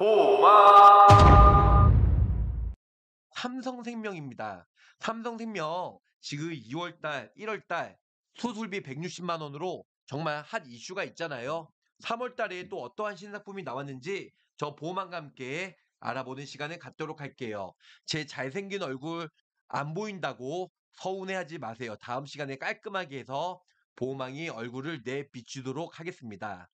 보마 삼성생명입니다. 삼성생명 지금 2월달, 1월달 수술비 160만 원으로 정말 핫 이슈가 있잖아요. 3월달에 또 어떠한 신상품이 나왔는지 저 보험안과 함께 알아보는 시간을 갖도록 할게요. 제 잘생긴 얼굴 안 보인다고 서운해하지 마세요. 다음 시간에 깔끔하게 해서 보험왕이 얼굴을 내비추도록 하겠습니다.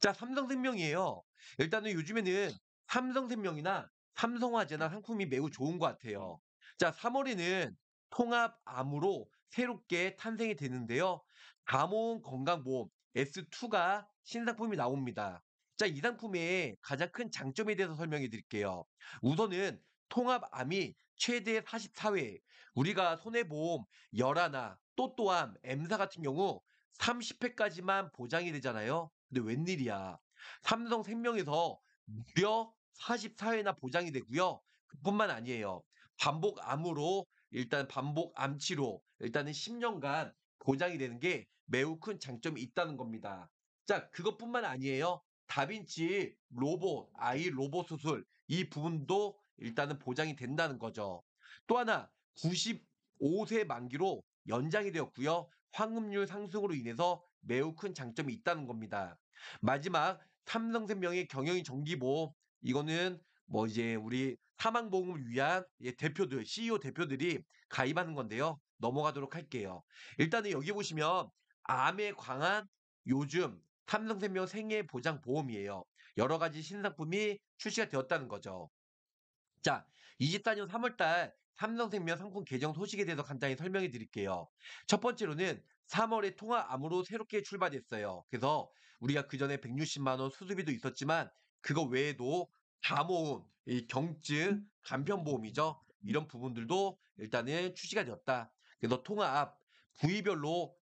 자, 삼성생명이에요. 일단은 요즘에는 삼성생명이나 삼성화재나 음. 상품이 매우 좋은 것 같아요. 음. 자, 3월에는 통합암으로 새롭게 탄생이 되는데요. 다모은 건강보험 S2가 신상품이 나옵니다. 자, 이 상품의 가장 큰 장점에 대해서 설명해 드릴게요. 우선은 통합암이 최대 44회, 우리가 손해보험 1하나 또또암, M사 같은 경우 30회까지만 보장이 되잖아요. 근데 웬일이야. 삼성생명에서 무려 44회나 보장이 되고요. 그뿐만 아니에요. 반복암으로 일단 반복 암치로 일단은 10년간 보장이 되는 게 매우 큰 장점이 있다는 겁니다. 자, 그것뿐만 아니에요. 다빈치 로봇, 아이 로봇 수술 이 부분도 일단은 보장이 된다는 거죠. 또 하나 95세 만기로 연장이 되었고요. 황금률 상승으로 인해서 매우 큰 장점이 있다는 겁니다. 마지막 삼성생명의 경영이 정기보험 이거는 뭐 이제 우리 사망보험을 위한 예 대표들, CEO 대표들이 가입하는 건데요. 넘어가도록 할게요. 일단은 여기 보시면 암에 광한 요즘 삼성생명 생애보장보험이에요. 여러 가지 신상품이 출시가 되었다는 거죠. 자, 24년 3월달 삼성생명 상품 개정 소식에 대해서 간단히 설명해 드릴게요. 첫 번째로는 3월에 통화암으로 새롭게 출발했어요. 그래서 우리가 그 전에 160만원 수수비도 있었지만 그거 외에도 다모음, 이 경증, 음. 간편보험이죠. 이런 부분들도 일단은 출시가 되었다. 그래서 통합 부위별로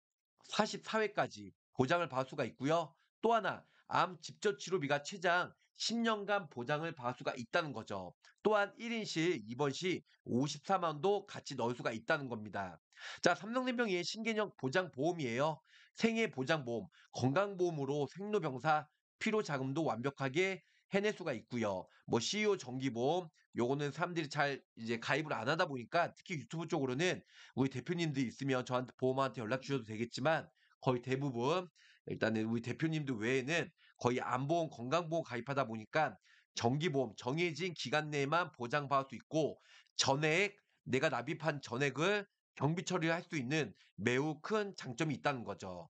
44회까지 보장을 받을 수가 있고요. 또 하나 암 직접 치료비가 최장 10년간 보장을 받을 수가 있다는 거죠. 또한 1인 실 입원 시 54만원도 같이 넣을 수가 있다는 겁니다. 자, 삼성생명의 신개념 보장보험이에요. 생애 보장보험, 건강보험으로 생로병사, 피로자금도 완벽하게 해내수가 있고요. 뭐 CEO 정기보험 요거는 사람들이 잘 이제 가입을 안 하다 보니까 특히 유튜브 쪽으로는 우리 대표님들이 있으면 저한테 보험한테 연락 주셔도 되겠지만 거의 대부분 일단은 우리 대표님들 외에는 거의 안보험 건강보험 가입하다 보니까 정기보험 정해진 기간 내에만 보장받을 수 있고 전액 내가 납입한 전액을 경비 처리할수 있는 매우 큰 장점이 있다는 거죠.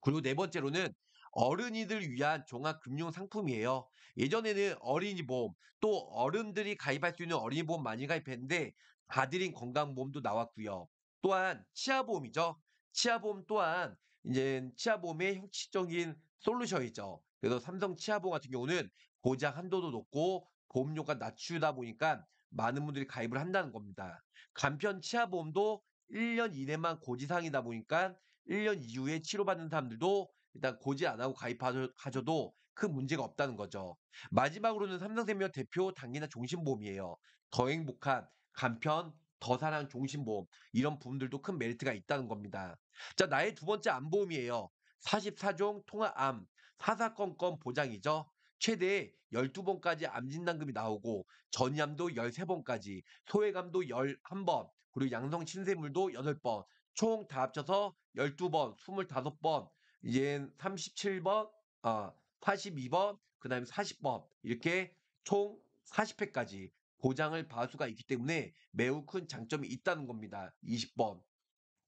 그리고 네 번째로는 어른이들 위한 종합금융상품이에요. 예전에는 어린이보험, 또 어른들이 가입할 수 있는 어린이보험 많이 가입했는데 아들인 건강보험도 나왔고요. 또한 치아보험이죠. 치아보험 또한 이제 치아보험의 형식적인 솔루션이죠. 그래서 삼성 치아보험 같은 경우는 보장 한도도 높고 보험료가 낮추다 보니까 많은 분들이 가입을 한다는 겁니다. 간편 치아보험도 1년 이내만 고지사항이다 보니까 1년 이후에 치료받는 사람들도 일단 고지 안 하고 가입하셔도 큰 문제가 없다는 거죠. 마지막으로는 삼성생명 대표 단기나 종신보험이에요. 더 행복한 간편 더사랑 종신보험 이런 부분들도 큰 메리트가 있다는 겁니다. 자 나의 두 번째 암보험이에요. 44종 통화암 사사건건 보장이죠. 최대 12번까지 암진단금이 나오고 전이암도 13번까지 소외감도 11번 그리고 양성 신세물도 8번 총 다 합쳐서 12번 25번 이제 37번, 어, 82번, 그 다음에 40번 이렇게 총 40회까지 보장을 받을 수가 있기 때문에 매우 큰 장점이 있다는 겁니다. 20번.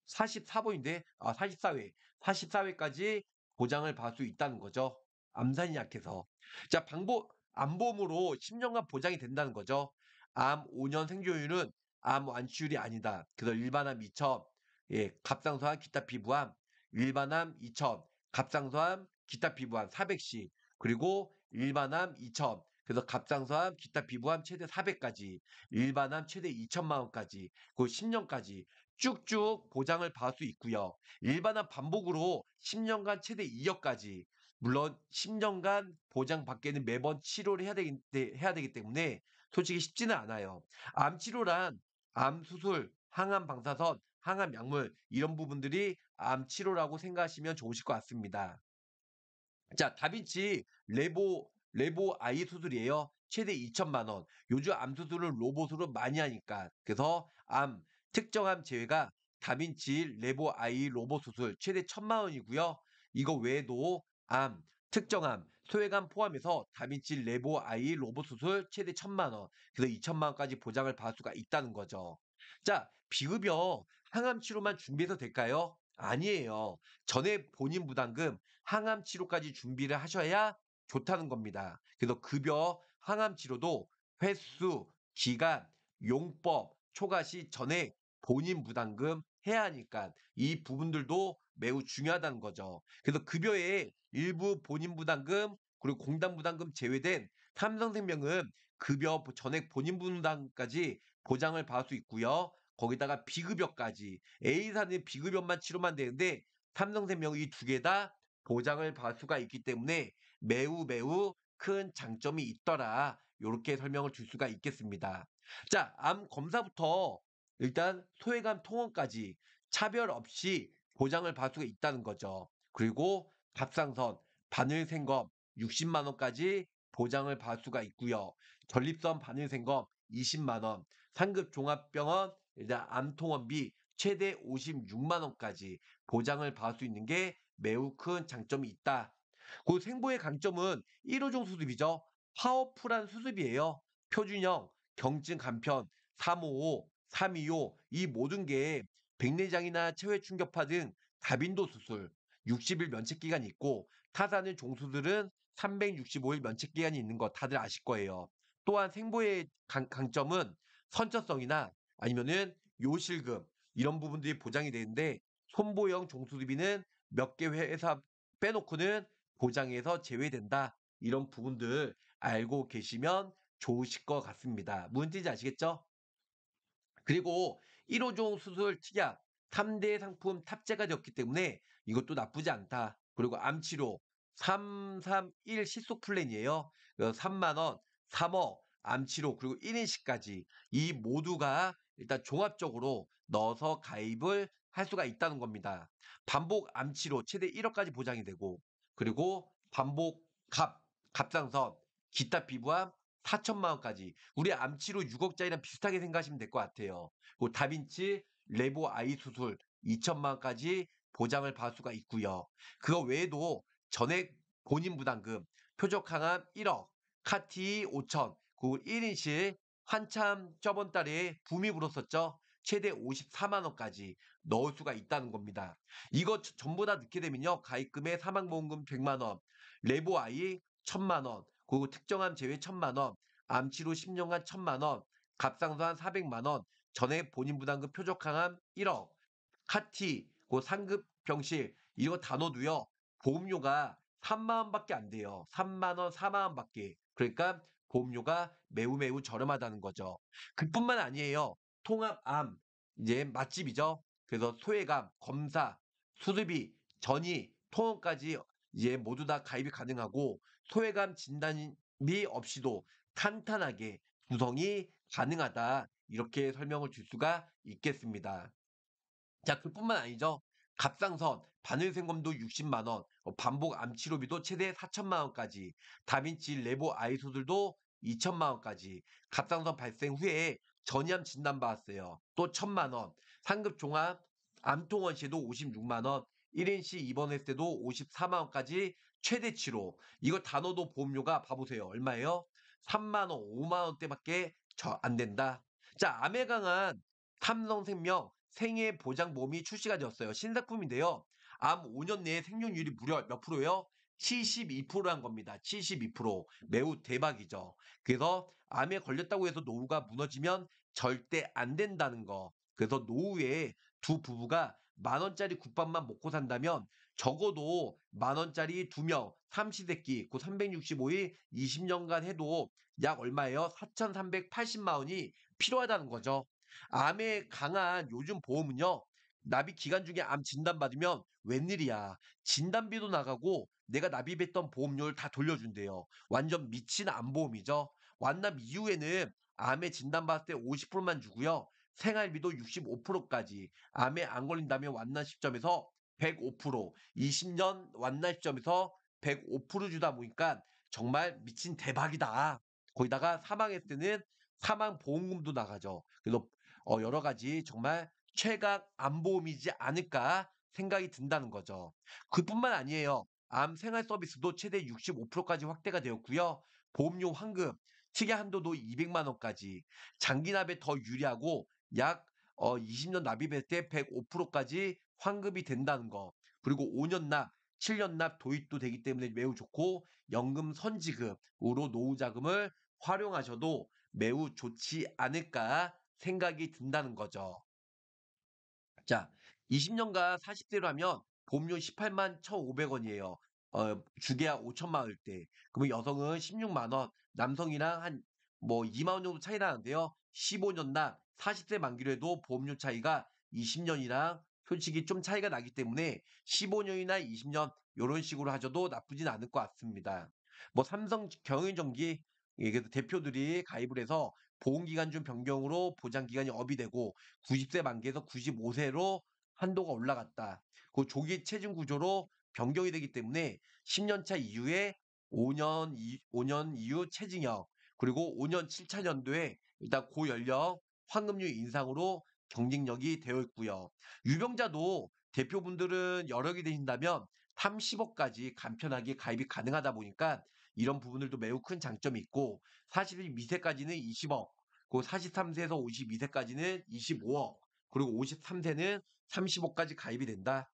44번인데, 아, 44회. 44회까지 보장을 받을 수 있다는 거죠. 암산이 약해서. 자, 방보, 암보험으로 10년간 보장이 된다는 거죠. 암 5년 생존율은 암 완치율이 아니다. 그래서 일반암 2천, 예, 갑상선암, 기타 피부암, 일반암 2천, 갑상선암, 기타 피부암 400씩, 그리고 일반암 2천 그래서 갑상선암, 기타 피부암 최대 400까지, 일반암 최대 2천만 원까지, 그 10년까지 쭉쭉 보장을 받을 수 있고요. 일반암 반복으로 10년간 최대 2억까지, 물론 10년간 보장받기는 매번 치료를 해야 되기, 네, 해야 되기 때문에 솔직히 쉽지는 않아요. 암 치료란 암 수술, 항암 방사선, 항암 약물 이런 부분들이 암 치료라고 생각하시면 좋으실 것 같습니다. 자, 다빈치 레보 레보 아이 수술이에요. 최대 2천만 원. 요즘 암 수술을 로봇으로 많이 하니까. 그래서 암 특정암 제외가 다빈치 레보 아이 로봇 수술 최대 1천만 원이고요. 이거 외에도 암 특정암, 소외감 포함해서 다빈치 레보 아이 로봇 수술 최대 1천만 원, 그래서 2천만 원까지 보장을 받을 수가 있다는 거죠. 자, 비급여 항암치료만 준비해서 될까요? 아니에요. 전에 본인 부담금 항암치료까지 준비를 하셔야 좋다는 겁니다. 그래서 급여 항암치료도 횟수, 기간, 용법, 초과시 전액 본인 부담금 해야 하니까 이 부분들도 매우 중요하다는 거죠. 그래서 급여에 일부 본인 부담금 그리고 공단 부담금 제외된 삼성생명은 급여 전액 본인 부담까지 보장을 받을 수 있고요. 거기다가 비급여까지 A사는 비급여만 치료만 되는데 삼성생명 이 두 개 다 보장을 받을 수가 있기 때문에 매우 매우 큰 장점이 있더라 이렇게 설명을 줄 수가 있겠습니다. 자, 암 검사부터 일단 소외감 통원까지 차별 없이 보장을 받을 수가 있다는 거죠. 그리고 갑상선, 바늘생검 60만 원까지 보장을 받을 수가 있고요. 전립선 바늘생검 20만 원, 상급 종합병원 일단 암통원비 최대 56만 원까지 보장을 받을 수 있는 게 매우 큰 장점이 있다. 그 생보의 강점은 1호종 수습이죠. 파워풀한 수습이에요. 표준형, 경증 간편, 355, 325 이 모든 게 백내장이나 체외 충격파 등 다빈도 수술 60일 면책 기간이 있고 타사는 종수들은 365일 면책 기간이 있는 것 다들 아실 거예요. 또한 생보의 강, 점은 선처성이나 아니면은 요실금 이런 부분들이 보장이 되는데 손보영 종수비는 몇 개 회사 빼놓고는 보장에서 제외된다 이런 부분들 알고 계시면 좋으실 것 같습니다. 무슨 뜻인지 아시겠죠? 그리고 1호종 수술 특약 3대 상품 탑재가 되었기 때문에 이것도 나쁘지 않다. 그리고 암치료 331 실속 플랜이에요. 3만원, 3억, 암치료, 그리고 1인식까지이 모두가 일단 종합적으로 넣어서 가입을 할 수가 있다는 겁니다. 반복 암치로 최대 1억까지 보장이 되고 그리고 반복 갑, 갑상선, 기타 피부암 4천만 원까지 우리 암치로 6억짜리랑 비슷하게 생각하시면 될 것 같아요. 그 다빈치 레보 아이 수술 2천만 원까지 보장을 받을 수가 있고요. 그거 외에도 전액 본인 부담금, 표적 항암 1억, 카티 5천, 그 1인실 한참 저번 달에 붐이 불었었죠. 최대 54만원까지 넣을 수가 있다는 겁니다. 이거 전부 다 넣게 되면요. 가입금에 사망보험금 100만원, 레보아이 1000만원, 그리고 특정암 제외 1000만원, 암치료 10년간 1000만원, 갑상선 400만원, 전액 본인 부담금 표적항암 1억, 카티, 그 상급 병실 이거 단어도요. 보험료가 3만원밖에 안 돼요. 3만원, 4만원밖에. 그러니까 보험료가 매우 매우 저렴하다는 거죠. 그뿐만 아니에요. 통합암, 이제 맛집이죠. 그래서 소외감, 검사, 수술비, 전이, 통원까지 이제 모두 다 가입이 가능하고 소외감 진단비 없이도 탄탄하게 구성이 가능하다. 이렇게 설명을 줄 수가 있겠습니다. 자, 그뿐만 아니죠. 갑상선, 바늘생검도 60만원, 어, 반복 암치료비도 최대 4천만원까지, 다빈치 레보 아이소들도 2천만 원까지 갑상선 발생 후에 전염 진단 받았어요. 또 천만 원. 상급 종합 암통원 시에도 56만 원. 1인 시 입원했을 때도 54만 원까지 최대치로. 이거 단어도 보험료가 봐보세요. 얼마예요? 3만 원, 5만 원대밖에 안 된다. 자, 암에 강한 삼성생명 생애 보장 보험이 출시가 되었어요. 신상품인데요. 암 5년 내에 생존율이 무려 몇 프로예요? 72%란 겁니다. 72% 매우 대박이죠. 그래서 암에 걸렸다고 해서 노후가 무너지면 절대 안 된다는 거. 그래서 노후에 두 부부가 만 원짜리 국밥만 먹고 산다면 적어도 만 원짜리 두 명, 삼시세끼, 그 365일 20년간 해도 약 얼마예요? 4,380만 원이 필요하다는 거죠. 암에 강한 요즘 보험은요. 나비 기간 중에 암 진단 받으면 웬일이야. 진단비도 나가고 내가 납입했던 보험료를 다 돌려준대요. 완전 미친 암보험이죠. 완납 이후에는 암에 진단받을 때 50%만 주고요. 생활비도 65%까지 암에 안 걸린다면 완납 시점에서 105% 20년 완납 시점에서 105% 주다 보니까 정말 미친 대박이다. 거기다가 사망했을 때는 사망 보험금도 나가죠. 그래서 어, 여러 가지 정말 최강 안보험이지 않을까 생각이 든다는 거죠. 그뿐만 아니에요. 암 생활 서비스도 최대 65%까지 확대가 되었고요. 보험료 환급, 특이 한도도 200만 원까지, 장기 납에 더 유리하고 약 20년 어, 납입할 때 105%까지 환급이 된다는 거. 그리고 5년 납, 7년 납 도입도 되기 때문에 매우 좋고 연금 선지급으로 노후 자금을 활용하셔도 매우 좋지 않을까 생각이 든다는 거죠. 자, 20년과 40대로 하면 보험료 18만 1,500원이에요. 어, 주계약 5천만 원일 때 그러면 여성은 16만 원, 남성이랑 한 뭐 2만 원 정도 차이 나는데요. 15년 납 40세 만기로 해도 보험료 차이가 20년이랑 솔직히 좀 차이가 나기 때문에 15년이나 20년 이런 식으로 하셔도 나쁘진 않을 것 같습니다. 뭐 삼성 경인전기 그래서 대표들이 가입을 해서 보험기간 중 변경으로 보장기간이 업이 되고 90세 만기에서 95세로 한도가 올라갔다. 그 조기 체증 구조로 변경이 되기 때문에 10년차 이후에 5년, 5년 이후 체징역 그리고 5년 7차 연도에 일단 고연령 환금률 인상으로 경쟁력이 되어 있고요. 유병자도 대표분들은 여력이 되신다면 30억까지 간편하게 가입이 가능하다 보니까 이런 부분들도 매우 큰 장점이 있고 42세까지는 20억, 그 43세에서 52세까지는 25억, 그리고 53세는 30억까지 가입이 된다.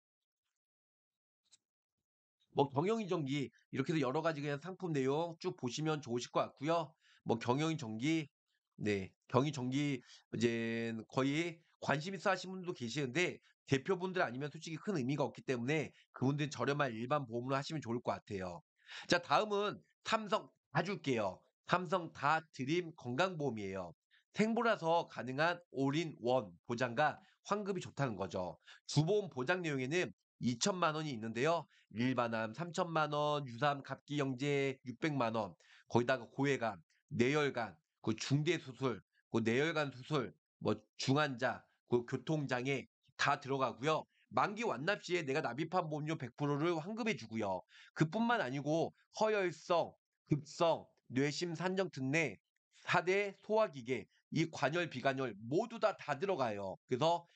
뭐 경영인 전기 이렇게 해서 여러 가지 그냥 상품 내용 쭉 보시면 좋으실 것 같고요. 뭐 경영인 전기네경이전기 네, 이제 거의 관심 있어 하신 분도 계시는데 대표분들 아니면 솔직히 큰 의미가 없기 때문에 그분들 저렴한 일반 보험으로 하시면 좋을 것 같아요. 자 다음은 삼성 다 줄게요. 삼성 다 드림 건강보험이에요. 생보라서 가능한 올인원 보장과 환급이 좋다는 거죠. 주보험 보장 내용에는 2천만 원이 있는데요. 일반암 3천만 원, 유사암 갑기 영제 600만 원, 거기다가 고혈관, 뇌혈관, 그 중대 수술, 그 뇌혈관 수술, 뭐 중환자, 그 교통장애 다 들어가고요. 만기 완납 시에 내가 납입한 보험료 100%를 환급해 주고요. 그뿐만 아니고 허혈성, 급성, 뇌심 산정 등내 4대 소화기계, 이 관열, 비관열 모두 다 다 들어가요. 그래서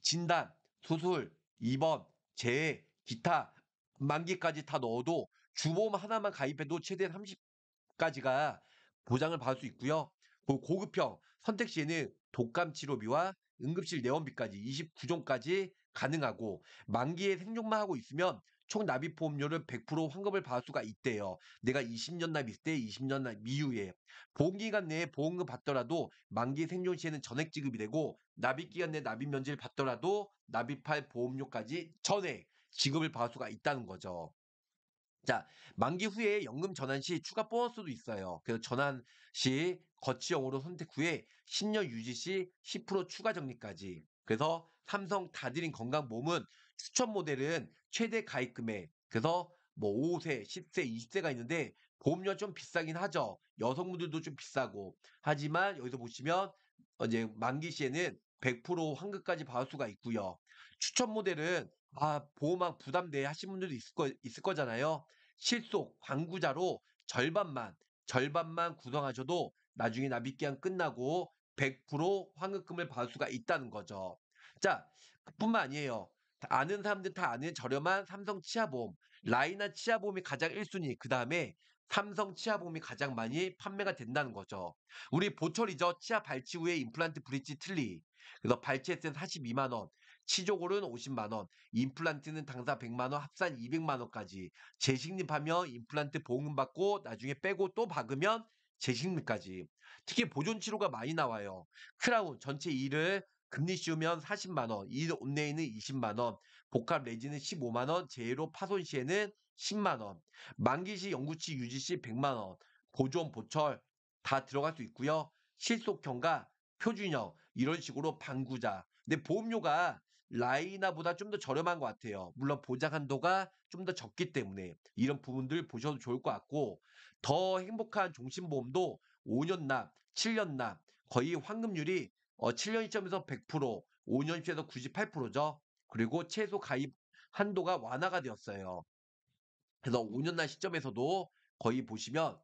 진단, 수술, 입원, 제 기타, 만기까지 다 넣어도 주보험 하나만 가입해도 최대 30까지가 보장을 받을 수 있고요. 고급형 선택 시에는 독감 치료비와 응급실 내원비까지 29종까지 가능하고 만기에 생존만 하고 있으면 총 납입 보험료를 100% 환급을 받을 수가 있대요. 내가 20년 납입 때 20년 납입 이후에 보험기간 내에 보험금 받더라도 만기 생존 시에는 전액 지급이 되고 납입기간 내 납입 면제를 받더라도 납입할 보험료까지 전액 지급을 받을 수가 있다는 거죠. 자, 만기 후에 연금 전환 시 추가 보너스도 있어요. 그래서 전환 시 거치형으로 선택 후에 10년 유지 시 10% 추가 적립까지. 그래서 삼성 다드림 건강보험은 수천 모델은 최대 가입금액 그래서 뭐 5세, 10세, 20세가 있는데 보험료 좀 비싸긴 하죠. 여성분들도 좀 비싸고 하지만 여기서 보시면 이제 만기 시에는 100% 환급까지 받을 수가 있고요. 추천 모델은 아보험왕 부담돼 하신 분들도 있을, 거, 있을 거잖아요. 실속 광구자로 절반만 절반만 구성하셔도 나중에 납입기한 끝나고 100% 환급금을 받을 수가 있다는 거죠. 자, 그뿐만 아니에요. 아는 사람들 다 아는 저렴한 삼성 치아보험, 네. 라이나 치아보험이 가장 1순위, 그 다음에 삼성 치아보험이 가장 많이 판매가 된다는 거죠. 우리 보철이죠. 치아 발치 후에 임플란트 브릿지 틀리. 그래서 발치에서는 42만원, 치조골은 50만원, 임플란트는 당사 100만원, 합산 200만원까지. 재식립하면 임플란트 보험 금 받고 나중에 빼고 또 박으면 재식립까지. 특히 보존치료가 많이 나와요. 크라운 전체 일을 금리 씌우면 40만원, 이 옴레이는 20만원, 복합 레진은 15만원, 제외로 파손 시에는 10만원, 만기 시 영구치 유지 시 100만원, 보존, 보철 다 들어갈 수 있고요. 실속형과 표준형 이런 식으로 방구자 근데 보험료가 라이나보다 좀 더 저렴한 것 같아요. 물론 보장 한도가 좀 더 적기 때문에 이런 부분들 보셔도 좋을 것 같고 더 행복한 종신보험도 5년 납, 7년 납 거의 환급률이 어, 7년 시점에서 100%, 5년 시점에서 98%죠. 그리고 최소 가입 한도가 완화가 되었어요. 그래서 5년 날 시점에서도 거의 보시면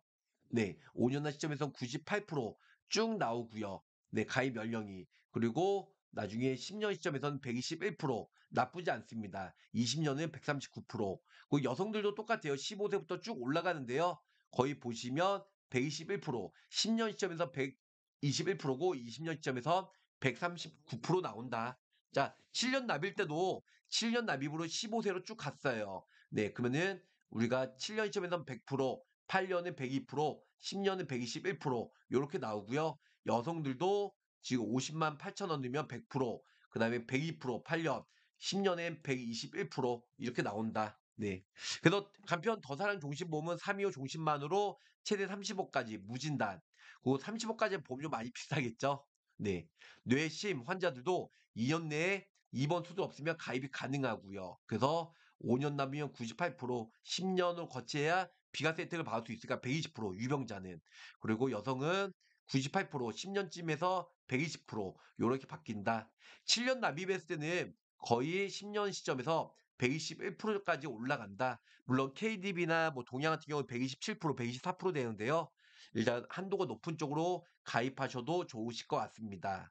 네, 5년 날 시점에서 98%쭉 나오고요. 네, 가입 연령이 그리고 나중에 10년 시점에서는 121% 나쁘지 않습니다. 20년은 139%. 그 여성들도 똑같아요. 15세부터 쭉 올라가는데요. 거의 보시면 121% 10년 시점에서 100 21%고 20년 시점에서 139% 나온다. 자, 7년 납일 때도 7년 납입으로 15세로 쭉 갔어요. 네, 그러면은 우리가 7년 시점에서는 100%, 8년은 102%, 10년은 121% 이렇게 나오고요. 여성들도 지금 50만 8천 원넣면 100%, 그 다음에 102%, 8년, 10년엔 121% 이렇게 나온다. 네. 그래서 간편 더사랑 종신보험은 325 종신만으로 최대 3 5까지 무진단. 그 35까지는 보험료 많이 비싸겠죠? 네. 뇌심 환자들도 2년 내에 입원 수술 없으면 가입이 가능하고요. 그래서 5년 남으면 98%, 10년을 거쳐야 비과세 혜택을 받을 수 있으니까 120% 유병자는 그리고 여성은 98% 10년쯤에서 120% 이렇게 바뀐다. 7년 납입했을 때는 거의 10년 시점에서 121%까지 올라간다. 물론 KDB나 뭐 동양 같은 경우는 127%, 124% 되는데요. 일단 한도가 높은 쪽으로 가입하셔도 좋으실 것 같습니다.